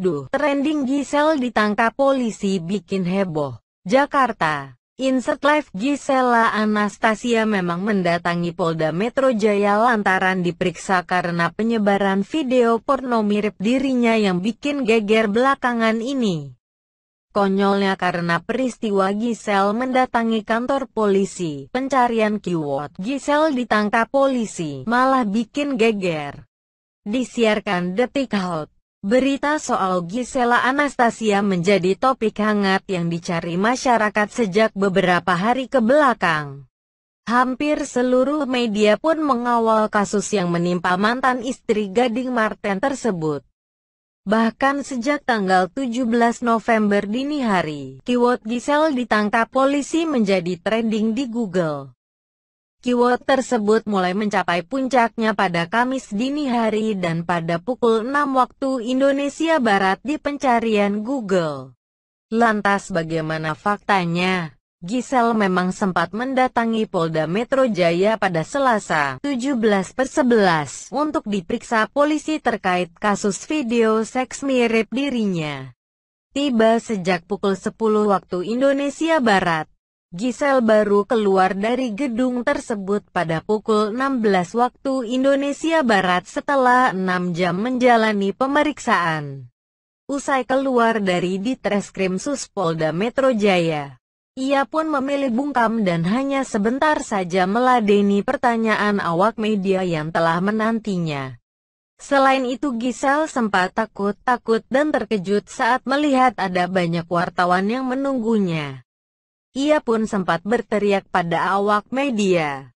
Duh, trending Gisel ditangkap polisi bikin heboh. Jakarta. Insert Live Gisela Anastasia memang mendatangi Polda Metro Jaya lantaran diperiksa karena penyebaran video porno mirip dirinya yang bikin geger belakangan ini. Konyolnya karena peristiwa Gisel mendatangi kantor polisi, pencarian keyword Gisel ditangkap polisi, malah bikin geger. Disiarkan Detik Hot. Berita soal Gisela Anastasia menjadi topik hangat yang dicari masyarakat sejak beberapa hari kebelakang. Hampir seluruh media pun mengawal kasus yang menimpa mantan istri Gading Martin tersebut. Bahkan sejak tanggal 17 November dini hari, keyword Gisel ditangkap polisi menjadi trending di Google. Keyword tersebut mulai mencapai puncaknya pada Kamis dini hari dan pada pukul 6 waktu Indonesia Barat di pencarian Google. Lantas bagaimana faktanya? Gisel memang sempat mendatangi Polda Metro Jaya pada Selasa 17 11 untuk diperiksa polisi terkait kasus video seks mirip dirinya. Tiba sejak pukul 10 waktu Indonesia Barat, Gisel baru keluar dari gedung tersebut pada pukul 16 waktu Indonesia Barat setelah 6 jam menjalani pemeriksaan. Usai keluar dari Ditreskrim Suspolda Metro Jaya, ia pun memilih bungkam dan hanya sebentar saja meladeni pertanyaan awak media yang telah menantinya. Selain itu Gisel sempat takut-takut dan terkejut saat melihat ada banyak wartawan yang menunggunya. Ia pun sempat berteriak pada awak media.